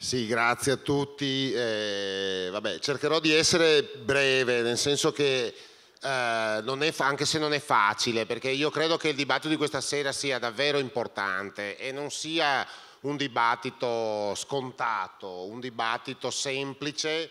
Sì, grazie a tutti. Eh, vabbè, cercherò di essere breve, nel senso che eh, anche se non è facile, perché io credo che il dibattito di questa sera sia davvero importante e non sia un dibattito scontato, un dibattito semplice,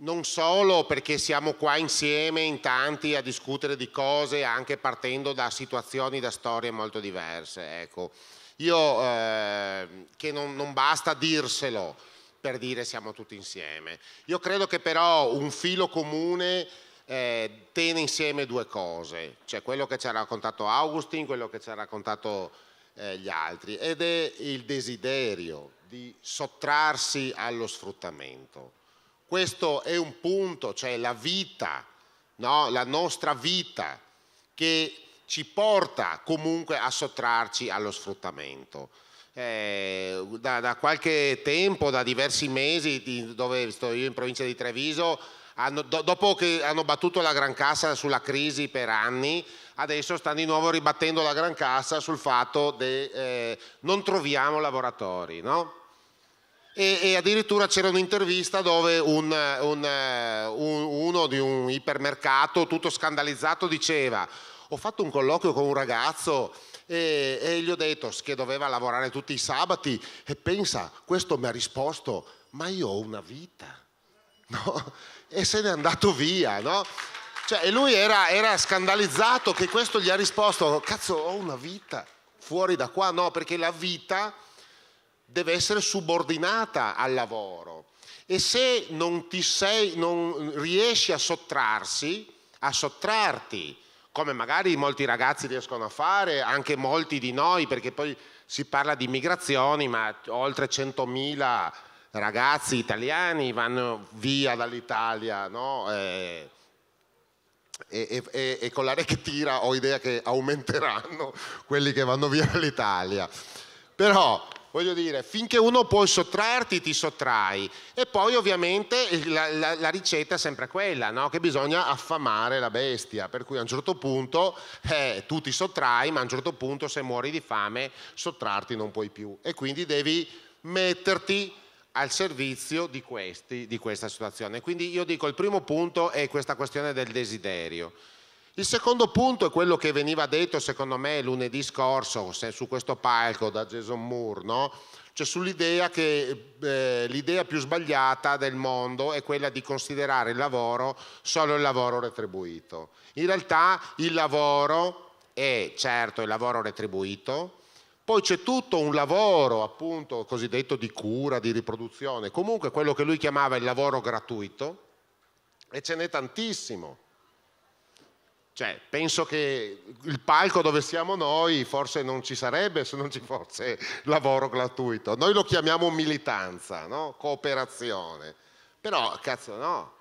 non solo perché siamo qua insieme in tanti a discutere di cose anche partendo da situazioni, da storie molto diverse. Ecco. Io, eh, che non, non basta dirselo per dire siamo tutti insieme. Io credo che però un filo comune eh, tiene insieme due cose, cioè quello che ci ha raccontato Augustin, quello che ci ha raccontato eh, gli altri, ed è il desiderio di sottrarsi allo sfruttamento. Questo è un punto, cioè la vita, no? la nostra vita, che ci porta comunque a sottrarci allo sfruttamento. Eh, da, da, qualche tempo, da diversi mesi, di, dove sto io in provincia di Treviso, hanno, do, dopo che hanno battuto la gran cassa sulla crisi per anni, adesso stanno di nuovo ribattendo la gran cassa sul fatto che eh, non troviamo lavoratori. No? E, e, addirittura c'era un'intervista dove un, un, eh, un, uno di un ipermercato tutto scandalizzato diceva ho fatto un colloquio con un ragazzo e, e gli ho detto che doveva lavorare tutti i sabati e pensa, questo mi ha risposto, ma io ho una vita. No? E se n'è andato via, no? Cioè, e lui era, era scandalizzato che questo gli ha risposto, cazzo, ho una vita fuori da qua, no, perché la vita deve essere subordinata al lavoro. E se non, sei, non riesci a sottrarsi, a sottrarti come magari molti ragazzi riescono a fare, anche molti di noi, perché poi si parla di migrazioni, ma oltre 100.000 ragazzi italiani vanno via dall'Italia, no? Eh, e, e, e, e, con la rectira ho idea che aumenteranno quelli che vanno via dall'Italia. Però voglio dire, finché uno può sottrarti, ti sottrai. E poi ovviamente la, la, la ricetta è sempre quella, no? che bisogna affamare la bestia, per cui a un certo punto eh, tu ti sottrai, ma a un certo punto se muori di fame sottrarti non puoi più. E quindi devi metterti al servizio di, questi, di questa situazione. Quindi io dico, il primo punto è questa questione del desiderio. Il secondo punto è quello che veniva detto, secondo me, lunedì scorso su questo palco da Jason Moore, no? cioè sull'idea che eh, l'idea più sbagliata del mondo è quella di considerare il lavoro solo il lavoro retribuito. In realtà il lavoro è certo il lavoro retribuito, poi c'è tutto un lavoro appunto cosiddetto di cura, di riproduzione, comunque quello che lui chiamava il lavoro gratuito e ce n'è tantissimo cioè, penso che il palco dove siamo noi forse non ci sarebbe se non ci fosse lavoro gratuito. Noi lo chiamiamo militanza, no? cooperazione. Però, cazzo, no.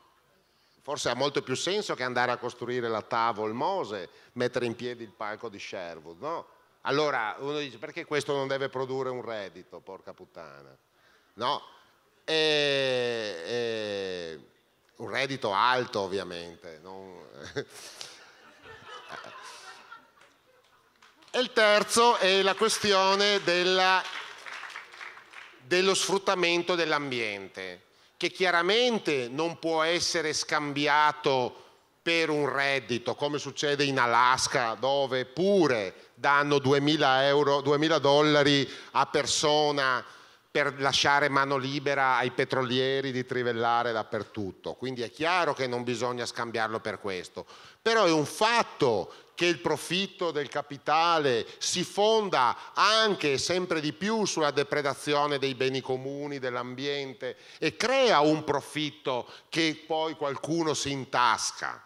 Forse ha molto più senso che andare a costruire la tavola Mose, mettere in piedi il palco di Sherwood, no? Allora uno dice perché questo non deve produrre un reddito, porca puttana. No? E, e, un reddito alto ovviamente. Non... E il terzo è la questione della, dello sfruttamento dell'ambiente, che chiaramente non può essere scambiato per un reddito, come succede in Alaska, dove pure danno 2000, euro, 2000 dollari a persona per lasciare mano libera ai petrolieri di trivellare dappertutto. Quindi è chiaro che non bisogna scambiarlo per questo. Però è un fatto che il profitto del capitale si fonda anche sempre di più sulla depredazione dei beni comuni, dell'ambiente e crea un profitto che poi qualcuno si intasca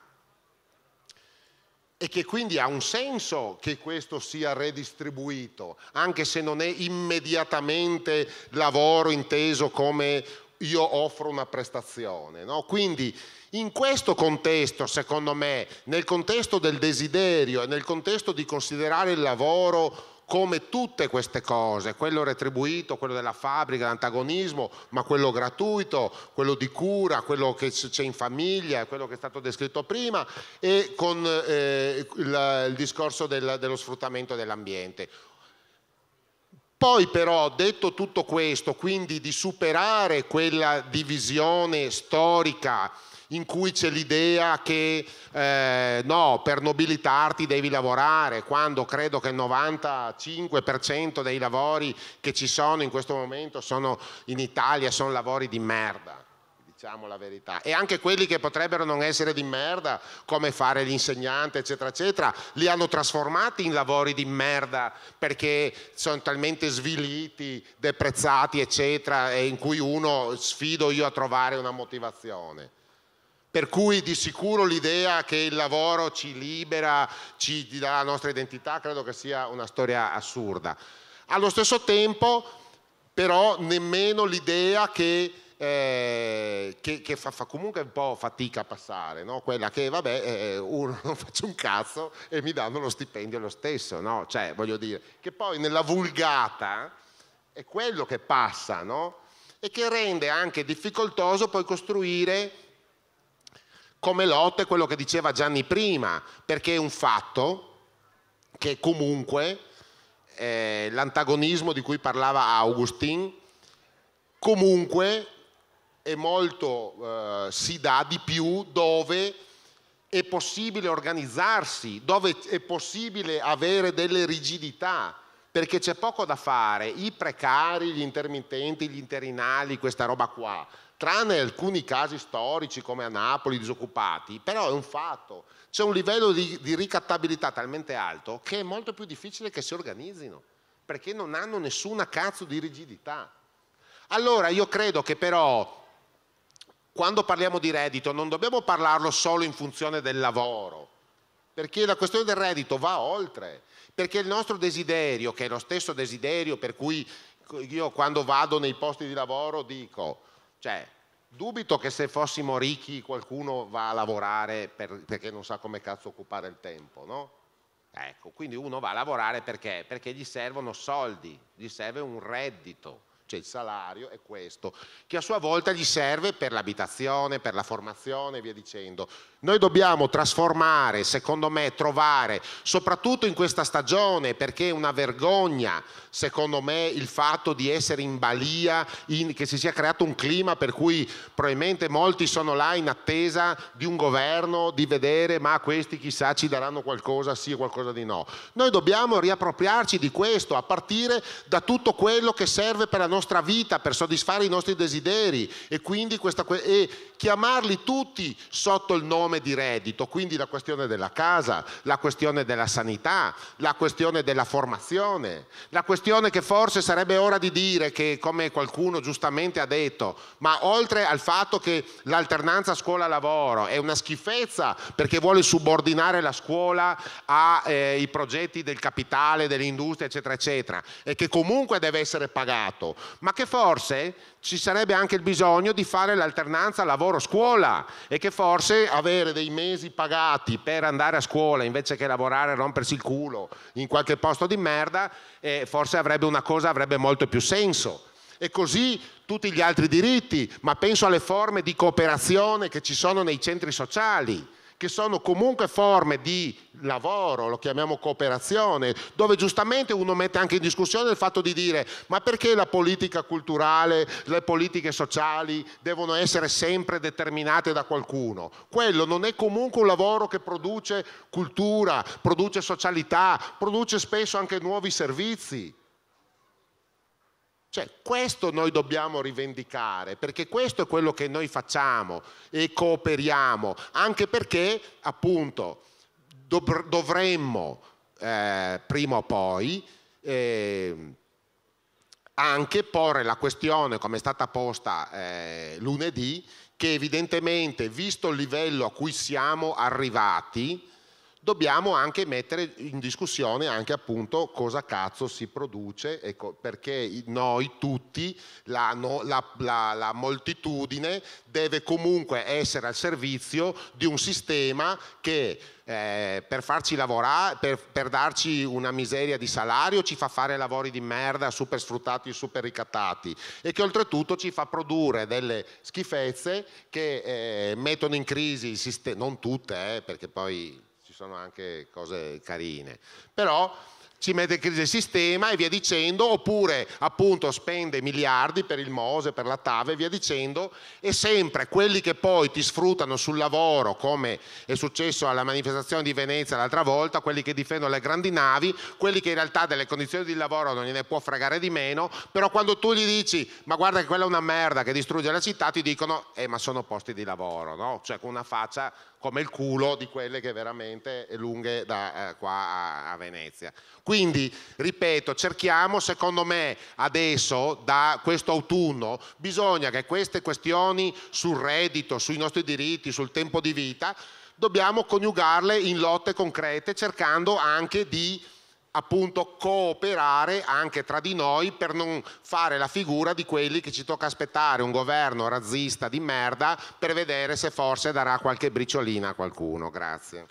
e che quindi ha un senso che questo sia redistribuito, anche se non è immediatamente lavoro inteso come io offro una prestazione. No? Quindi in questo contesto, secondo me, nel contesto del desiderio e nel contesto di considerare il lavoro come tutte queste cose, quello retribuito, quello della fabbrica, l'antagonismo, ma quello gratuito, quello di cura, quello che c'è in famiglia, quello che è stato descritto prima, e con eh, il, il, discorso del, dello sfruttamento dell'ambiente. Poi però, detto tutto questo, quindi di superare quella divisione storica, in cui c'è l'idea che eh, no, per nobilitarti devi lavorare, quando credo che il 95% dei lavori che ci sono in questo momento sono in Italia sono lavori di merda diciamo la verità, e anche quelli che potrebbero non essere di merda, come fare l'insegnante, eccetera, eccetera, li hanno trasformati in lavori di merda perché sono talmente sviliti, deprezzati, eccetera, e in cui uno sfido io a trovare una motivazione. Per cui di sicuro l'idea che il lavoro ci libera, ci dà la nostra identità, credo che sia una storia assurda. Allo stesso tempo, però, nemmeno l'idea che, eh, che, che fa, fa, comunque un po' fatica a passare, no? quella che, vabbè, eh, eh uno non faccio un cazzo e mi danno lo stipendio lo stesso, no? Cioè, voglio dire, che poi nella vulgata è quello che passa, no? E che rende anche difficoltoso poi costruire come Lot è quello che diceva Gianni prima, perché è un fatto che comunque eh, l'antagonismo di cui parlava Augustin comunque è molto, eh, si dà di più dove è possibile organizzarsi, dove è possibile avere delle rigidità perché c'è poco da fare, i precari, gli intermittenti, gli interinali, questa roba qua, tranne alcuni casi storici come a Napoli, disoccupati, però è un fatto, c'è un livello di, di ricattabilità talmente alto che è molto più difficile che si organizzino, perché non hanno nessuna cazzo di rigidità. Allora io credo che però quando parliamo di reddito non dobbiamo parlarlo solo in funzione del lavoro, perché la questione del reddito va oltre, perché il nostro desiderio, che è lo stesso desiderio per cui io quando vado nei posti di lavoro dico, cioè, dubito che se fossimo ricchi qualcuno va a lavorare per, perché non sa come cazzo occupare il tempo, no? Ecco, quindi uno va a lavorare perché? Perché gli servono soldi, gli serve un reddito cioè il salario è questo, che a sua volta gli serve per l'abitazione, per la formazione e via dicendo. Noi dobbiamo trasformare, secondo me, trovare, soprattutto in questa stagione, perché è una vergogna, secondo me, il fatto di essere in balia, in, che si sia creato un clima per cui probabilmente molti sono là in attesa di un governo, di vedere, ma questi chissà ci daranno qualcosa sì o qualcosa di no. Noi dobbiamo riappropriarci di questo, a partire da tutto quello che serve per la nostra nostra vita, per soddisfare i nostri desideri e quindi questa, e chiamarli tutti sotto il nome di reddito, quindi la questione della casa, la questione della sanità, la questione della formazione, la questione che forse sarebbe ora di dire che come qualcuno giustamente ha detto, ma oltre al fatto che l'alternanza scuola-lavoro è una schifezza perché vuole subordinare la scuola ai eh, progetti del capitale, dell'industria, eccetera, eccetera, e che comunque deve essere pagato, ma che forse ci sarebbe anche il bisogno di fare l'alternanza lavoro-scuola e che forse avere dei mesi pagati per andare a scuola invece che lavorare e rompersi il culo in qualche posto di merda, eh, forse avrebbe una cosa avrebbe molto più senso. E così tutti gli altri diritti, ma penso alle forme di cooperazione che ci sono nei centri sociali che sono comunque forme di lavoro, lo chiamiamo cooperazione, dove giustamente uno mette anche in discussione il fatto di dire ma perché la politica culturale, le politiche sociali devono essere sempre determinate da qualcuno? Quello non è comunque un lavoro che produce cultura, produce socialità, produce spesso anche nuovi servizi. Cioè, questo noi dobbiamo rivendicare, perché questo è quello che noi facciamo e cooperiamo, anche perché, appunto, dovremmo, eh, prima o poi, eh, anche porre la questione, come è stata posta eh, lunedì, che evidentemente, visto il livello a cui siamo arrivati, dobbiamo anche mettere in discussione anche appunto cosa cazzo si produce, ecco, perché noi tutti, la, no, la, la, la, moltitudine deve comunque essere al servizio di un sistema che eh, per farci lavorare, per, per, darci una miseria di salario ci fa fare lavori di merda super sfruttati e super ricattati e che oltretutto ci fa produrre delle schifezze che eh, mettono in crisi il sistema, non tutte eh, perché poi sono anche cose carine. Però si mette in crisi il sistema e via dicendo, oppure appunto spende miliardi per il Mose, per la TAV e via dicendo, e sempre quelli che poi ti sfruttano sul lavoro, come è successo alla manifestazione di Venezia l'altra volta, quelli che difendono le grandi navi, quelli che in realtà delle condizioni di lavoro non gliene può fregare di meno, però quando tu gli dici ma guarda che quella è una merda che distrugge la città, ti dicono eh ma sono posti di lavoro, no? Cioè con una faccia come il culo di quelle che veramente lunghe da eh, qua a, a Venezia. Quindi, ripeto, cerchiamo, secondo me, adesso, da questo autunno, bisogna che queste questioni sul reddito, sui nostri diritti, sul tempo di vita, dobbiamo coniugarle in lotte concrete cercando anche di appunto cooperare anche tra di noi per non fare la figura di quelli che ci tocca aspettare un governo razzista di merda per vedere se forse darà qualche briciolina a qualcuno. Grazie.